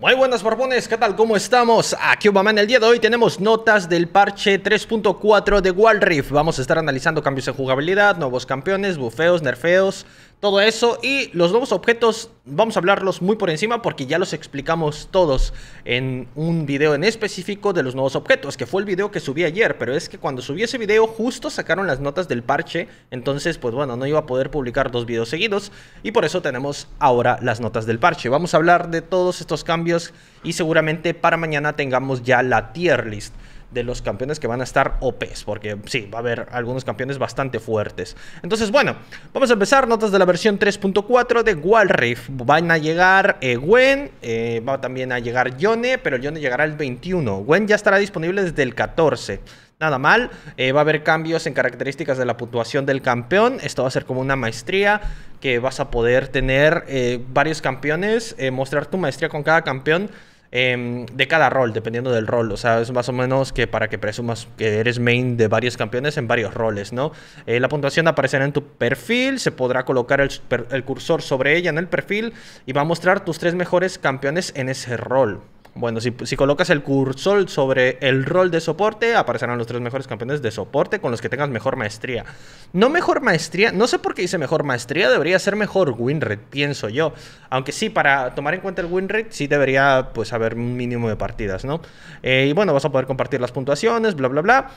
Muy buenas barbones ¿qué tal? ¿Cómo estamos? Aquí Obama, en el día de hoy tenemos notas del parche 3.4 de Wild Vamos a estar analizando cambios en jugabilidad, nuevos campeones, bufeos, nerfeos, todo eso y los nuevos objetos vamos a hablarlos muy por encima porque ya los explicamos todos en un video en específico de los nuevos objetos, que fue el video que subí ayer, pero es que cuando subí ese video justo sacaron las notas del parche, entonces pues bueno, no iba a poder publicar dos videos seguidos y por eso tenemos ahora las notas del parche. Vamos a hablar de todos estos cambios y seguramente para mañana tengamos ya la tier list de los campeones que van a estar OPs, porque sí, va a haber algunos campeones bastante fuertes. Entonces, bueno, vamos a empezar. Notas de la versión 3.4 de Walriff. Van a llegar eh, Gwen, eh, va también a llegar Yone, pero Yone llegará el 21. Gwen ya estará disponible desde el 14 nada mal. Eh, va a haber cambios en características de la puntuación del campeón. Esto va a ser como una maestría que vas a poder tener varios campeones, mostrar tu maestría con cada campeón Em, de cada rol, dependiendo del rol. O sea, es más o menos que para que presumas que eres main de varios campeones en varios roles, ¿no? Eh, la puntuación aparecerá en tu perfil, se podrá colocar el cursor sobre ella en el perfil y va a mostrar tus tres mejores campeones en ese rol. Bueno, si, colocas el cursor sobre el rol de soporte, aparecerán los tres mejores campeones de soporte con los que tengas mejor maestría. No mejor maestría, no sé por qué dice mejor maestría, debería ser mejor winrate, pienso yo. Aunque sí, para tomar en cuenta el winrate, sí debería pues haber un mínimo de partidas, ¿no? Eh, y bueno, vas a poder compartir las puntuaciones, bla, bla, bla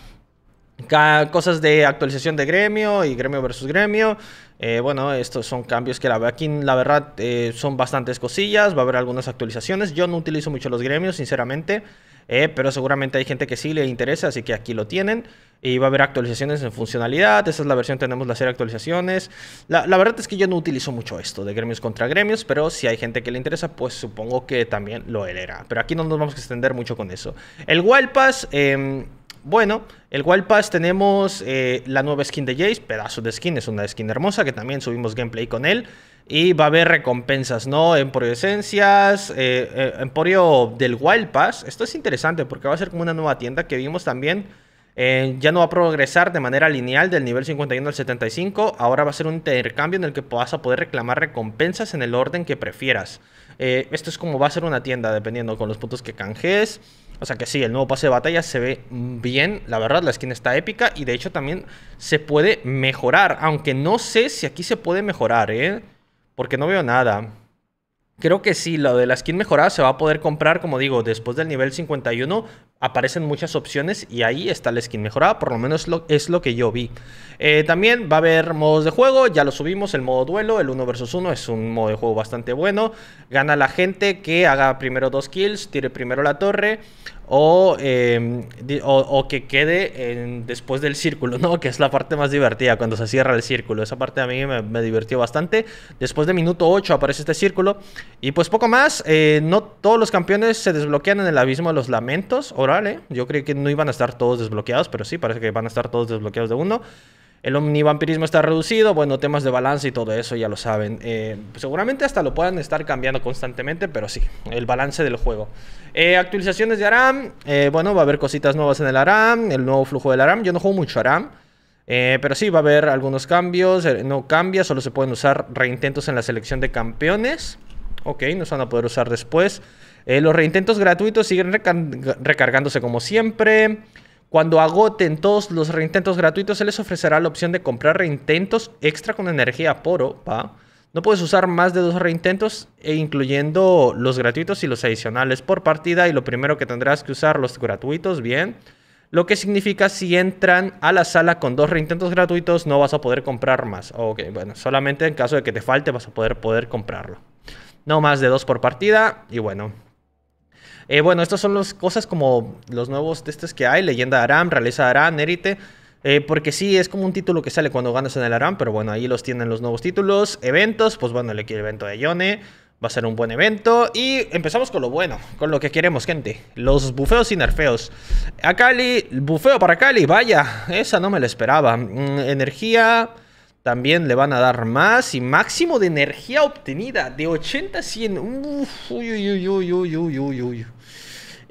cosas de actualización de gremio y gremio versus gremio. Eh, bueno, estos son cambios que la, aquí, la verdad, eh, son bastantes cosillas. Va a haber algunas actualizaciones. Yo no utilizo mucho los gremios, sinceramente. Eh, pero seguramente hay gente que sí le interesa, así que aquí lo tienen. Y va a haber actualizaciones en funcionalidad. Esa es la versión, tenemos la serie actualizaciones. La, verdad es que yo no utilizo mucho esto de gremios contra gremios, pero si hay gente que le interesa, pues supongo que también lo leerá. Pero aquí no nos vamos a extender mucho con eso. El Wild Pass... Eh, bueno, el Wild Pass tenemos eh, la nueva skin de Jace, pedazo de skin, es una skin hermosa que también subimos gameplay con él. Y va a haber recompensas, ¿no? Emporio Esencias, eh, eh, Emporio del Wild Pass. Esto es interesante porque va a ser como una nueva tienda que vimos también. ya no va a progresar de manera lineal del nivel 51 al 75. Ahora va a ser un intercambio en el que vas a poder reclamar recompensas en el orden que prefieras. esto es como va a ser una tienda, dependiendo con los puntos que canjes. O sea que sí, el nuevo pase de batalla se ve bien, la verdad, la skin está épica y de hecho también se puede mejorar, aunque no sé si aquí se puede mejorar, ¿eh? Porque no veo nada. Creo que sí, lo de la skin mejorada se va a poder comprar, como digo, después del nivel 51, aparecen muchas opciones y ahí está la skin mejorada, por lo menos lo, es lo que yo vi. Eh, también va a haber modos de juego, ya lo subimos, el modo duelo, el 1 vs 1 es un modo de juego bastante bueno. Gana la gente que haga primero dos kills, tire primero la torre o, em, o, que quede después del círculo, ¿no? Que es la parte más divertida cuando se cierra el círculo. Esa parte a mí me, me divirtió bastante. Después de minuto 8 aparece este círculo y pues poco más. Eh, no todos los campeones se desbloquean en el abismo de los lamentos. Ahora ¿eh? Yo creí que no iban a estar todos desbloqueados, pero sí, parece que van a estar todos desbloqueados de uno. El omnivampirismo está reducido, bueno, temas de balance y todo eso ya lo saben. Eh, seguramente hasta lo puedan estar cambiando constantemente, pero sí, el balance del juego. Eh, actualizaciones de ARAM, bueno, va a haber cositas nuevas en el ARAM, el nuevo flujo del ARAM. Yo no juego mucho ARAM, pero sí, va a haber algunos cambios, no cambia, solo se pueden usar reintentos en la selección de campeones. Ok, no se van a poder usar después. Eh, los reintentos gratuitos siguen recargándose como siempre. Cuando agoten todos los reintentos gratuitos, se les ofrecerá la opción de comprar reintentos extra con energía poro. ¿va? No puedes usar más de dos reintentos, e incluyendo los gratuitos y los adicionales por partida. Y lo primero que tendrás que usar los gratuitos, bien. Lo que significa si entran a la sala con dos reintentos gratuitos, no vas a poder comprar más. Ok, bueno, solamente en caso de que te falte vas a poder, poder comprarlo. No más de dos por partida. Y bueno, eh, bueno, estas son las cosas como los nuevos testes que hay, Leyenda de Aram, Realiza de Aram, eh, porque sí, es como un título que sale cuando ganas en el Aram, pero bueno, ahí los tienen los nuevos títulos. Eventos, pues bueno, el evento de Yone va a ser un buen evento. Y empezamos con lo bueno, con lo que queremos, gente. Los bufeos y nerfeos. A Cali, bufeo para Cali, vaya, esa no me la esperaba. Mm, energía, también le van a dar más y máximo de energía obtenida de 80 a 100.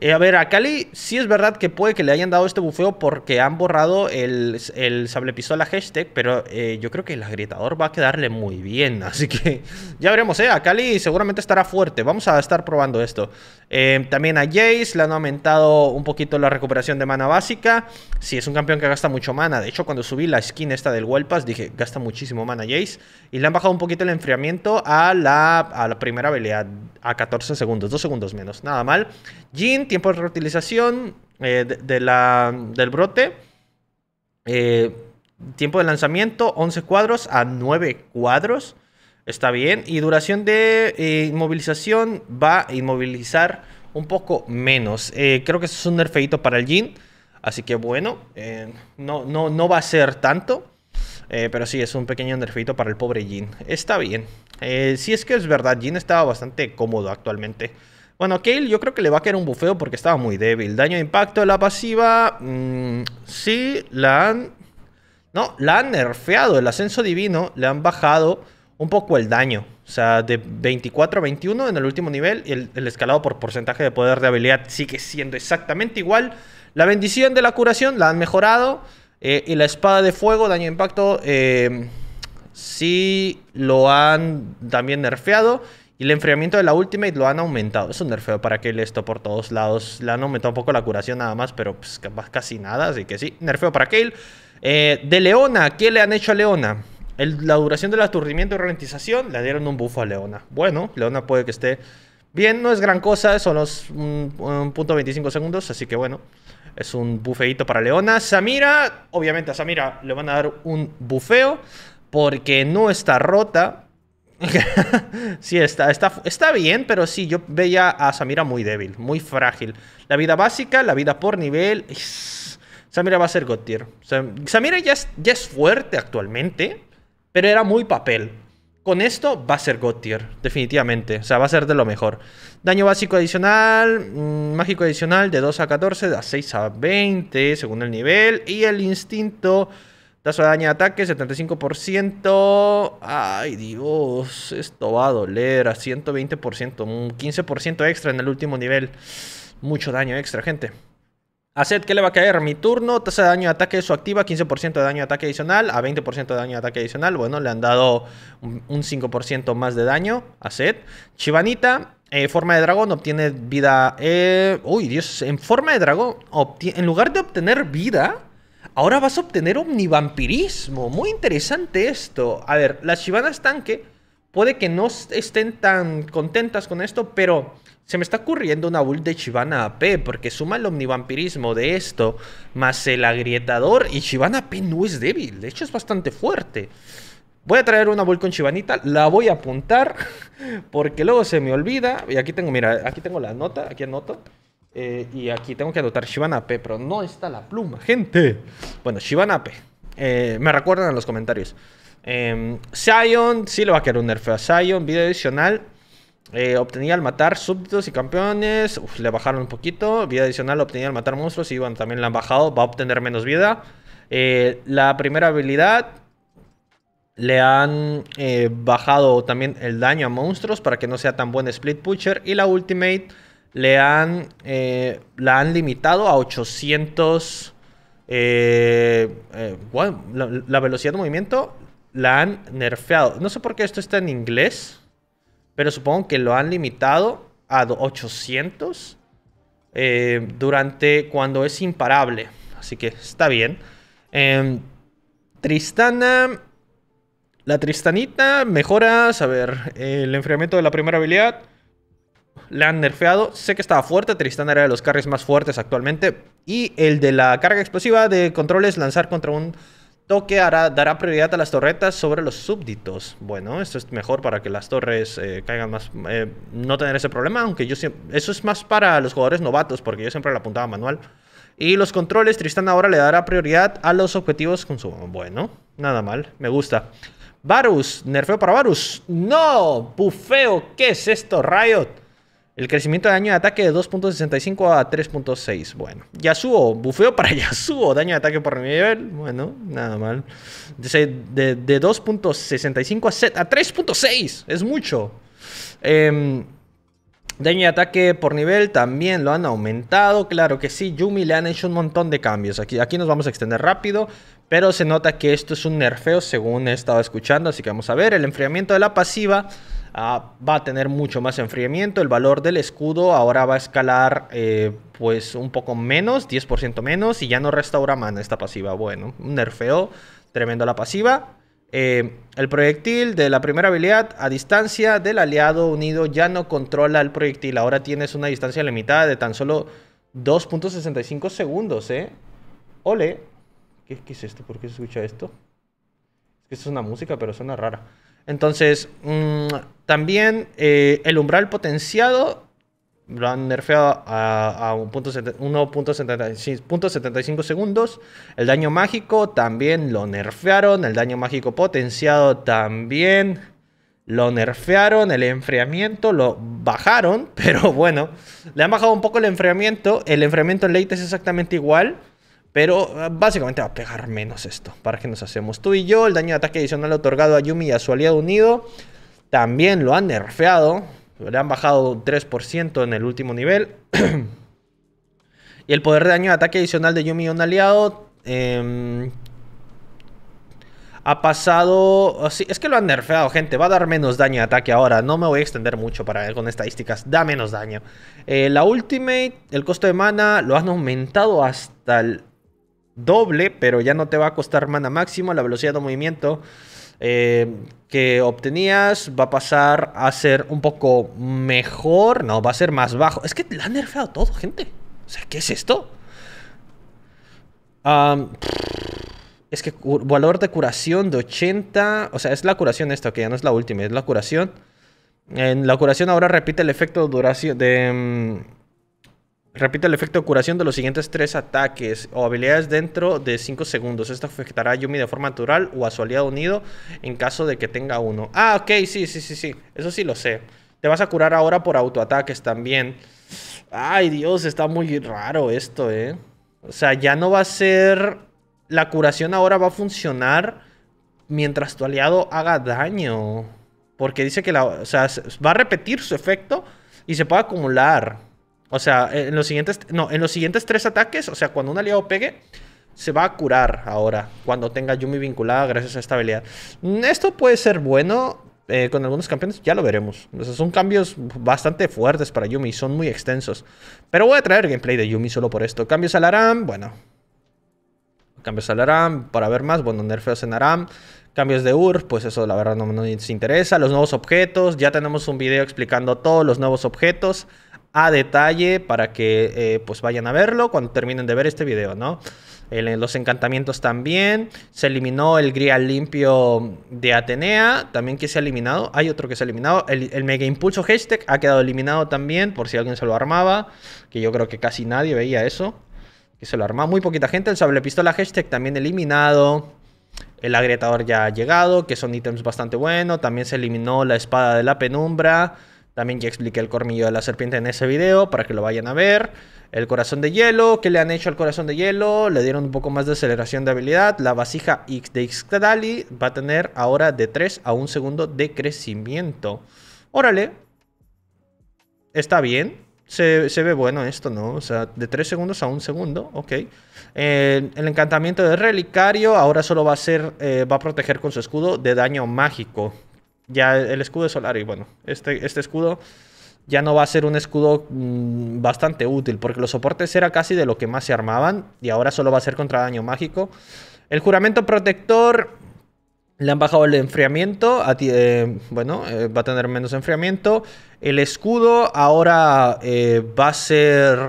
Eh, a ver, a Cali sí es verdad que puede que le hayan dado este bufeo porque han borrado el, el pistola hashtag, pero eh, yo creo que el agrietador va a quedarle muy bien. Así que ya veremos, ¿eh? A Cali seguramente estará fuerte. Vamos a estar probando esto. Eh, también a Jace le han aumentado un poquito la recuperación de mana básica. Sí, es un campeón que gasta mucho mana. De hecho, cuando subí la skin esta del Huelpas, dije, gasta muchísimo mana Jace. Y le han bajado un poquito el enfriamiento a la, la primera habilidad, a 14 segundos, 2 segundos menos. Nada mal. Jin tiempo de reutilización eh, de, la, del brote. Eh, tiempo de lanzamiento, 11 cuadros a 9 cuadros. Está bien. Y duración de eh, inmovilización va a inmovilizar un poco menos. creo que eso es un nerfeito para el Jin. Así que bueno, no, no, no va a ser tanto. pero sí, es un pequeño nerfeito para el pobre Jin. Está bien. si es que es verdad, Jin estaba bastante cómodo actualmente. Bueno, Kale yo creo que le va a caer un bufeo porque estaba muy débil. Daño de impacto de la pasiva. Mm, sí, la han... No, la han nerfeado. El ascenso divino le han bajado un poco el daño. O sea, de 24 a 21 en el último nivel. Y el, escalado por porcentaje de poder de habilidad sigue siendo exactamente igual. La bendición de la curación la han mejorado. Eh, y la espada de fuego, daño de impacto, eh, sí lo han también nerfeado. Y el enfriamiento de la Ultimate lo han aumentado. Es un nerfeo para que esto por todos lados. Le han aumentado un poco la curación nada más, pero pues casi nada. Así que sí, nerfeo para Kale. Eh, de Leona, ¿qué le han hecho a Leona? la duración del aturdimiento y ralentización le dieron un buffo a Leona. Bueno, Leona puede que esté bien, no es gran cosa, son los 1.25 segundos, así que bueno, es un bufeito para Leona. Samira, obviamente a Samira le van a dar un bufeo porque no está rota. sí, está, está, está bien, pero sí, yo veía a Samira muy débil, muy frágil. La vida básica, la vida por nivel. Samira va a ser God tier. Samira ya es, ya es fuerte actualmente, pero era muy papel. Con esto va a ser God tier, definitivamente. O sea, va a ser de lo mejor. Daño básico adicional, mm, mágico adicional de 2 a 14, de 6 a 20, según el nivel. Y el instinto tasa de daño de ataque, 75%. Ay, Dios, esto va a doler a 120%, un 15% extra en el último nivel. Mucho daño extra, gente. A Seth, ¿qué le va a caer? Mi turno, tasa de daño de ataque, eso activa, 15% de daño de ataque adicional, a 20% de daño de ataque adicional. Bueno, le han dado un 5% más de daño a Seth. Chivanita, en eh, forma de dragón obtiene vida. Eh, uy, Dios, en forma de dragón, en lugar de obtener vida, Ahora vas a obtener omnivampirismo. Muy interesante esto. A ver, las chivanas tanque puede que no estén tan contentas con esto, pero se me está ocurriendo una bull de chivana AP, porque suma el omnivampirismo de esto, más el agrietador, y chivana AP no es débil, de hecho es bastante fuerte. Voy a traer una build con chivanita, la voy a apuntar, porque luego se me olvida, y aquí tengo, mira, aquí tengo la nota, aquí anoto. Eh, y aquí tengo que anotar P pero no está la pluma, gente. Bueno, Shibanape. Eh, me recuerdan en los comentarios. Eh, Zion, sí le va a quedar un nerfe. a Sion Vida adicional. Eh, obtenía al matar súbditos y campeones. Uf, le bajaron un poquito. Vida adicional obtenía al matar monstruos. Y bueno, también la han bajado. Va a obtener menos vida. Eh, la primera habilidad. Le han bajado también el daño a monstruos para que no sea tan buen split pusher. Y la ultimate le han, eh, la han limitado a 800... Eh, eh, la, velocidad de movimiento la han nerfeado. No sé por qué esto está en inglés, pero supongo que lo han limitado a 800 durante cuando es imparable. Así que está bien. Em, Tristana. La Tristanita mejora, a ver, el enfriamiento de la primera habilidad. Le han nerfeado. Sé que estaba fuerte, Tristán era de los carries más fuertes actualmente. Y el de la carga explosiva de controles, lanzar contra un toque hará, dará prioridad a las torretas sobre los súbditos. Bueno, esto es mejor para que las torres eh, caigan más... Eh, no tener ese problema, aunque yo siempre... Eso es más para los jugadores novatos, porque yo siempre la apuntaba manual. Y los controles, Tristán ahora le dará prioridad a los objetivos con su... Bueno, nada mal, me gusta. Varus, nerfeo para Varus. ¡No! ¡Bufeo! ¿Qué es esto, Riot? El crecimiento de daño de ataque de 2.65 a 3.6. Bueno, Yasuo, bufeo para Yasuo. Daño de ataque por nivel. Bueno, nada mal. De, 2.65 a, 3.6. Es mucho. Em, daño de ataque por nivel también lo han aumentado. Claro que sí. Yumi le han hecho un montón de cambios. Aquí, aquí nos vamos a extender rápido. Pero se nota que esto es un nerfeo según he estado escuchando. Así que vamos a ver. El enfriamiento de la pasiva Ah, va a tener mucho más enfriamiento. El valor del escudo ahora va a escalar eh, pues un poco menos, 10% menos, y ya no restaura mana esta pasiva. Bueno, un nerfeo tremendo la pasiva. Eh, el proyectil de la primera habilidad a distancia del aliado unido ya no controla el proyectil. Ahora tienes una distancia limitada de tan solo 2.65 segundos, ¿eh? Ole. ¿Qué, ¿Qué, es esto? ¿Por qué se escucha esto? Es que es una música, pero suena rara. Entonces, mm, también eh, el umbral potenciado lo han nerfeado a, 1.75 segundos. El daño mágico también lo nerfearon. El daño mágico potenciado también lo nerfearon. El enfriamiento lo bajaron. Pero bueno, le han bajado un poco el enfriamiento. El enfriamiento en late es exactamente igual. Pero ah, básicamente va a pegar menos esto. ¿Para qué nos hacemos? Tú y yo, el daño de ataque adicional otorgado a Yumi y a su aliado unido. También lo han nerfeado. Le han bajado 3% en el último nivel. y el poder de daño de ataque adicional de Yumi y un aliado. Em, ha pasado... Ah, es que lo han nerfeado, gente. Va a dar menos daño de ataque ahora. No me voy a extender mucho para ver con estadísticas. Da menos daño. Eh, la ultimate, el costo de mana, lo han aumentado hasta el doble, pero ya no te va a costar mana máximo. La velocidad de movimiento eh, que obtenías va a pasar a ser un poco mejor. No, va a ser más bajo. Es que la han nerfeado todo, gente. O sea, ¿qué es esto? es que valor de curación de 80. O sea, es la curación esta, que ya no es la última, es la curación. En la curación ahora repite el efecto de duración de. Mm, Repite el efecto de curación de los siguientes tres ataques o habilidades dentro de 5 segundos. Esto afectará a Yumi de forma natural o a su aliado unido en caso de que tenga uno. Ah, ok, sí, sí, sí, sí. Eso sí lo sé. Te vas a curar ahora por autoataques también. Ay, Dios, está muy raro esto, ¿eh? O sea, ya no va a ser... La curación ahora va a funcionar mientras tu aliado haga daño. Porque dice que la... O sea, va a repetir su efecto y se puede acumular. O sea, en los siguientes. No, en los siguientes tres ataques, o sea, cuando un aliado pegue, se va a curar ahora. Cuando tenga Yumi vinculada gracias a esta habilidad. Mm, esto puede ser bueno. Eh, con algunos campeones ya lo veremos. son cambios bastante fuertes para Yumi. Son muy extensos. Pero voy a traer gameplay de Yumi solo por esto. Cambios al Aram, bueno. Cambios al Aram, para ver más. Bueno, nerfeos en Aram. Cambios de UR, pues eso la verdad no, me nos interesa. Los nuevos objetos. Ya tenemos un video explicando todos los nuevos objetos a detalle para que eh, pues vayan a verlo cuando terminen de ver este video, ¿no? Eh, los encantamientos también. Se eliminó el Grial Limpio de Atenea, también que se ha eliminado. Hay otro que se ha eliminado. El, el Mega Impulso Hashtag ha quedado eliminado también, por si alguien se lo armaba, que yo creo que casi nadie veía eso. Que se lo armaba muy poquita gente. El Sable Pistola Hashtag también eliminado. El agrietador ya ha llegado, que son ítems bastante buenos. También se eliminó la espada de la penumbra. También ya expliqué el cormillo de la serpiente en ese video para que lo vayan a ver. El corazón de hielo, ¿qué le han hecho al corazón de hielo? Le dieron un poco más de aceleración de habilidad. La vasija de Ixtadali va a tener ahora de 3 a 1 segundo de crecimiento. Órale. Está bien. Se, ve bueno esto, ¿no? O sea, de 3 segundos a 1 segundo, ok. el encantamiento de relicario ahora solo va a ser, eh, va a proteger con su escudo de daño mágico ya el escudo solar y bueno, este, este escudo ya no va a ser un escudo mm, bastante útil, porque los soportes era casi de lo que más se armaban, y ahora solo va a ser contra daño mágico. El juramento protector le han bajado el enfriamiento, a eh, bueno, eh, va a tener menos enfriamiento. El escudo ahora eh, va a ser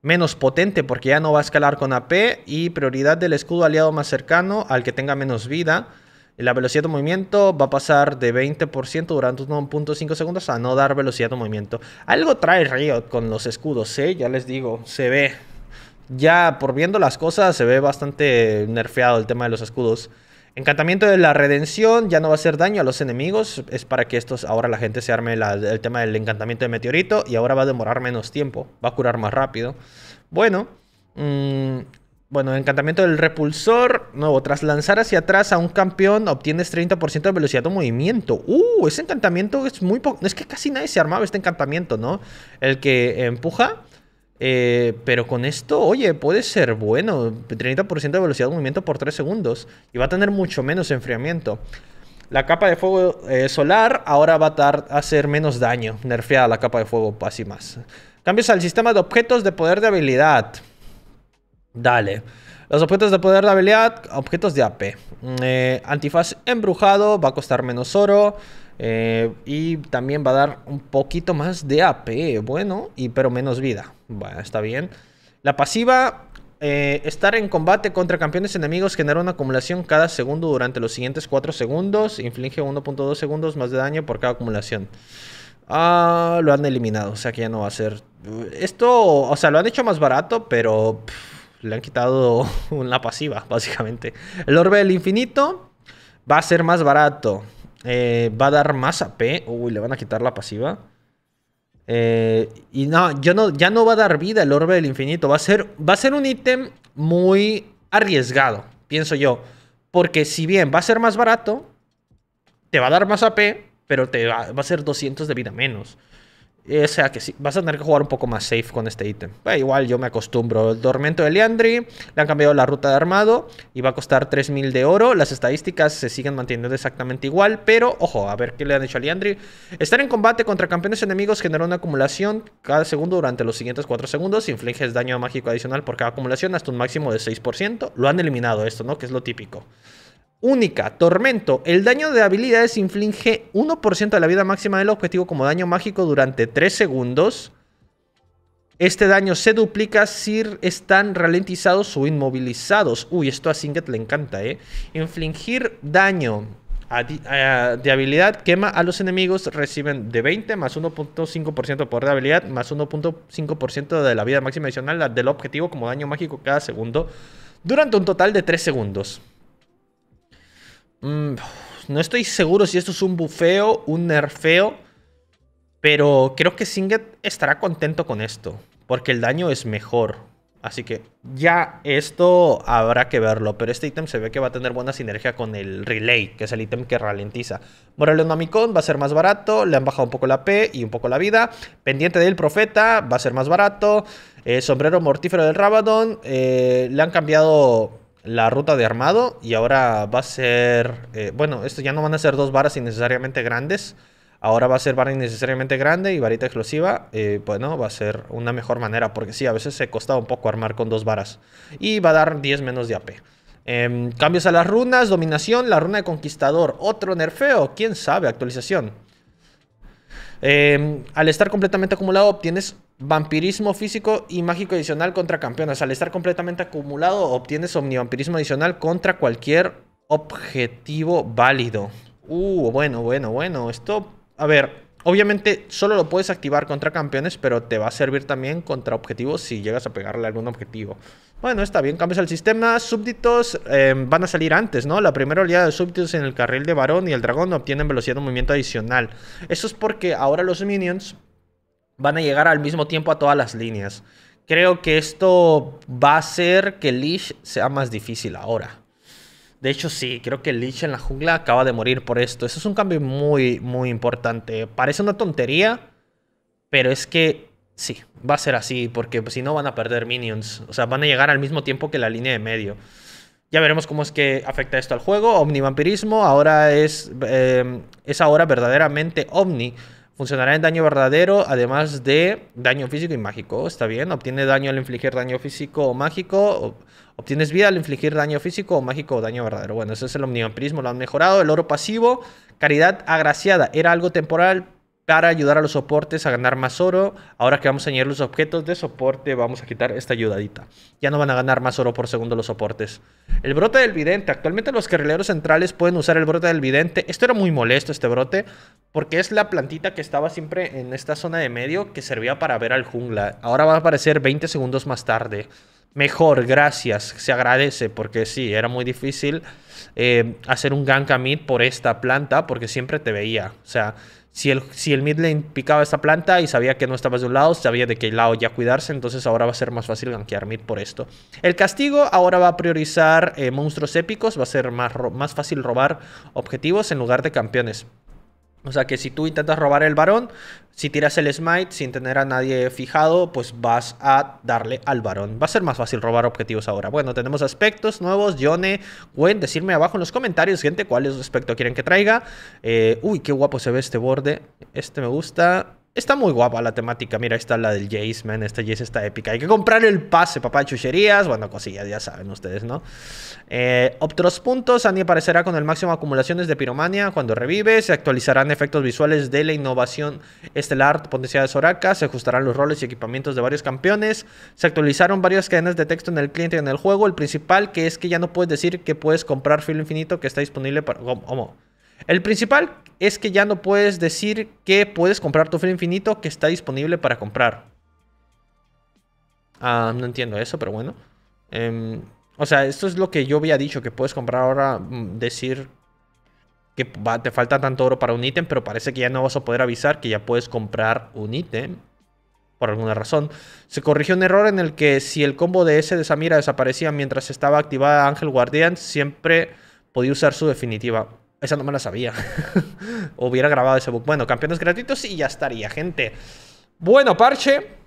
menos potente porque ya no va a escalar con AP y prioridad del escudo aliado más cercano al que tenga menos vida. La velocidad de movimiento va a pasar de 20% durante 1.5 segundos a no dar velocidad de movimiento. Algo trae Riot con los escudos, ¿eh? Ya les digo, se ve. Ya por viendo las cosas se ve bastante nerfeado el tema de los escudos. Encantamiento de la redención ya no va a hacer daño a los enemigos. Es para que estos ahora la gente se arme el tema del encantamiento de meteorito. Y ahora va a demorar menos tiempo. Va a curar más rápido. Bueno. Mm, bueno, encantamiento del repulsor. Nuevo, tras lanzar hacia atrás a un campeón, obtienes 30% de velocidad de movimiento. Uh, ese encantamiento es muy poco. Es que casi nadie se armaba este encantamiento, ¿no? El que empuja. Eh, pero con esto, oye, puede ser bueno. 30% de velocidad de movimiento por 3 segundos. Y va a tener mucho menos enfriamiento. La capa de fuego eh, solar ahora va a hacer menos daño. Nerfeada la capa de fuego, así más. Cambios al sistema de objetos de poder de habilidad. Dale. Los objetos de poder de habilidad, objetos de AP. Mm, eh, antifaz embrujado, va a costar menos oro. Eh, y también va a dar un poquito más de AP, bueno, y pero menos vida. Bueno, está bien. La pasiva, eh, estar en combate contra campeones enemigos genera una acumulación cada segundo durante los siguientes 4 segundos. Inflige 1.2 segundos más de daño por cada acumulación. Ah, lo han eliminado, o sea que ya no va a ser... Esto, o sea, lo han hecho más barato, pero le han quitado la pasiva, básicamente. El orbe del infinito va a ser más barato. Eh, va a dar más AP. Uy, le van a quitar la pasiva. Eh, y no, yo no, ya no va a dar vida el orbe del infinito. Va a ser, va a ser un ítem muy arriesgado, pienso yo. Porque si bien va a ser más barato, te va a dar más AP, pero te va, va a ser 200 de vida menos. Eh, o sea que sí, vas a tener que jugar un poco más safe con este ítem. igual yo me acostumbro. El tormento de Leandri, le han cambiado la ruta de armado y va a costar 3000 de oro. Las estadísticas se siguen manteniendo exactamente igual, pero ojo, a ver qué le han hecho a Leandri. Estar en combate contra campeones enemigos genera una acumulación cada segundo durante los siguientes 4 segundos. Infliges daño mágico adicional por cada acumulación hasta un máximo de 6%. Lo han eliminado esto, ¿no? Que es lo típico única, tormento. El daño de habilidades inflige 1% de la vida máxima del objetivo como daño mágico durante 3 segundos. Este daño se duplica si están ralentizados o inmovilizados. Uy, esto a Singet le encanta, ¿eh? Infligir daño de habilidad quema a los enemigos. Reciben de 20 más 1.5% de poder de habilidad más 1.5% de la vida máxima adicional del objetivo como daño mágico cada segundo durante un total de 3 segundos. Mm, no estoy seguro si esto es un bufeo, un nerfeo. Pero creo que Singet estará contento con esto. Porque el daño es mejor. Así que ya esto habrá que verlo. Pero este ítem se ve que va a tener buena sinergia con el Relay, que es el ítem que ralentiza. Amicon va a ser más barato. Le han bajado un poco la P y un poco la vida. Pendiente del Profeta va a ser más barato. Eh, sombrero Mortífero del Rabadon. Eh, le han cambiado la ruta de armado y ahora va a ser, eh, bueno, esto ya no van a ser dos varas innecesariamente grandes, ahora va a ser vara innecesariamente grande y varita explosiva, eh, bueno, va a ser una mejor manera, porque sí, a veces se costaba un poco armar con dos varas y va a dar 10 menos de AP. Em, cambios a las runas, dominación, la runa de conquistador, otro nerfeo, quién sabe, actualización. Em, al estar completamente acumulado obtienes Vampirismo físico y mágico adicional contra campeones. Al estar completamente acumulado, obtienes omnivampirismo adicional contra cualquier objetivo válido. Uh, bueno, bueno, bueno. Esto, a ver, obviamente solo lo puedes activar contra campeones, pero te va a servir también contra objetivos si llegas a pegarle algún objetivo. Bueno, está bien, cambias el sistema. Súbditos em, van a salir antes, ¿no? La primera oleada de súbditos en el carril de varón y el dragón obtienen velocidad de movimiento adicional. Eso es porque ahora los minions van a llegar al mismo tiempo a todas las líneas. Creo que esto va a hacer que Lich sea más difícil ahora. De hecho, sí, creo que Lich en la jungla acaba de morir por esto. Eso es un cambio muy, muy importante. Parece una tontería, pero es que sí, va a ser así, porque pues, si no van a perder minions. O sea, van a llegar al mismo tiempo que la línea de medio. Ya veremos cómo es que afecta esto al juego. Omnivampirismo ahora es, eh, es ahora verdaderamente Omni. Funcionará en daño verdadero, además de daño físico y mágico. Está bien, obtiene daño al infligir daño físico o mágico. Obtienes vida al infligir daño físico o mágico o daño verdadero. Bueno, ese es el omnivampirismo, lo han mejorado. El oro pasivo, caridad agraciada. Era algo temporal, para ayudar a los soportes a ganar más oro. Ahora que vamos a añadir los objetos de soporte, vamos a quitar esta ayudadita. Ya no van a ganar más oro por segundo los soportes. El brote del vidente. Actualmente los guerrilleros centrales pueden usar el brote del vidente. Esto era muy molesto, este brote, porque es la plantita que estaba siempre en esta zona de medio que servía para ver al jungla. Ahora va a aparecer 20 segundos más tarde. Mejor, gracias. Se agradece porque sí, era muy difícil eh, hacer un gank a mid por esta planta porque siempre te veía. O sea, si el, mid lane picaba esta planta y sabía que no estaba de un lado, sabía de qué lado ya cuidarse, entonces ahora va a ser más fácil gankear mid por esto. El castigo ahora va a priorizar eh, monstruos épicos, va a ser más fácil robar objetivos en lugar de campeones. O sea que si tú intentas robar el varón, si tiras el smite sin tener a nadie fijado, pues vas a darle al varón. Va a ser más fácil robar objetivos ahora. Bueno, tenemos aspectos nuevos. Yone, Gwen, decirme abajo en los comentarios, gente, ¿cuál aspecto que quieren que traiga. Eh, uy, qué guapo se ve este borde. Este me gusta. Está muy guapa la temática. Mira, está la del Jace, man. Esta Jace está épica. Hay que comprar el pase, papá. de Chucherías. Bueno, cosillas, ya saben ustedes, ¿no? Eh, otros puntos. Annie aparecerá con el máximo acumulaciones de piromania cuando revive. Se actualizarán efectos visuales de la innovación estelar potencial de Soraka. Se ajustarán los roles y equipamientos de varios campeones. Se actualizaron varias cadenas de texto en el cliente y en el juego. El principal, que es que ya no puedes decir que puedes comprar filo infinito que está disponible para. ¿Cómo? El principal es que ya no puedes decir que puedes comprar tu free infinito que está disponible para comprar. Ah, no entiendo eso, pero bueno. Em, o sea, esto es lo que yo había dicho, que puedes comprar ahora, mm, decir que te falta tanto oro para un ítem, pero parece que ya no vas a poder avisar que ya puedes comprar un ítem. Por alguna razón. Se corrigió un error en el que si el combo de ese de Samira desaparecía mientras estaba activada Ángel Guardián, siempre podía usar su definitiva. Esa no me la sabía. Hubiera grabado ese book. Bueno, campeones gratuitos y ya estaría, gente. Bueno, parche.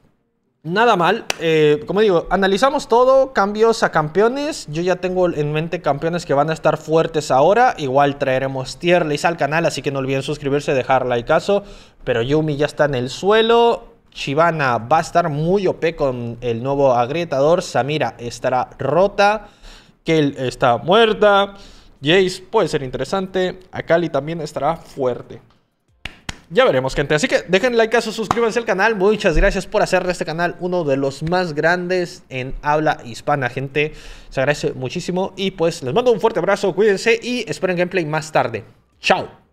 Nada mal. Eh, como digo, analizamos todo, cambios a campeones. Yo ya tengo en mente campeones que van a estar fuertes ahora. Igual traeremos tier al canal, así que no olviden suscribirse, dejar like caso. Pero Yumi ya está en el suelo. Chivana va a estar muy OP con el nuevo agrietador. Samira estará rota. Kel está muerta. Jace puede ser interesante. Akali también estará fuerte. Ya veremos, gente. Así que dejen like suscríbanse al canal. Muchas gracias por hacer de este canal uno de los más grandes en habla hispana, gente. Se agradece muchísimo. Y pues les mando un fuerte abrazo, cuídense y esperen gameplay más tarde. Chao.